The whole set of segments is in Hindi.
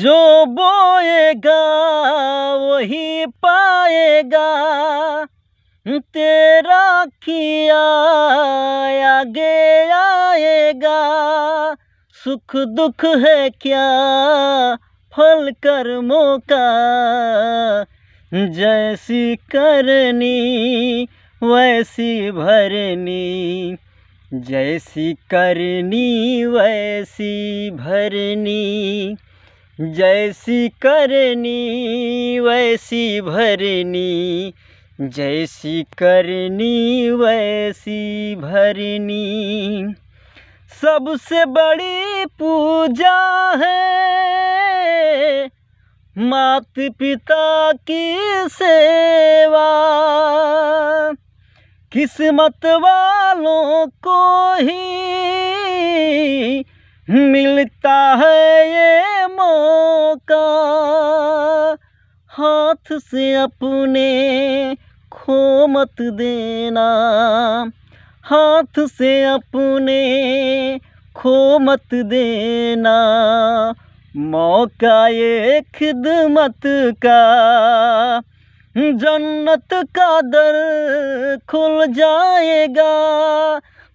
जो बोएगा वही पाएगा तेरा किया आगे आएगा सुख दुख है क्या फल कर्मों का जैसी करनी वैसी भरनी जैसी करनी वैसी भरनी जैसी करनी वैसी भरनी जैसी करनी वैसी भरनी सबसे बड़ी पूजा है मात पिता की सेवा किस्मत वालों को ही मिलता है ये मौका हाथ से अपने खो मत देना हाथ से अपने खो मत देना मौका ये खिदमत का जन्नत का दर खुल जाएगा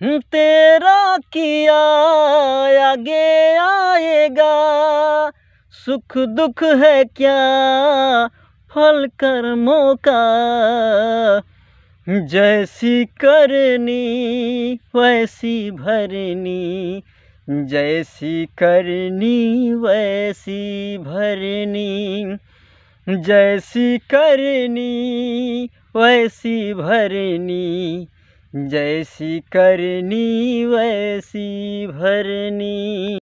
तेरा किया आगे आएगा सुख दुख है क्या फल कर्मों का जैसी करनी वैसी भरनी जैसी करनी वैसी भरनी जैसी करनी वैसी भरनी जैसी करनी वैसी भरनी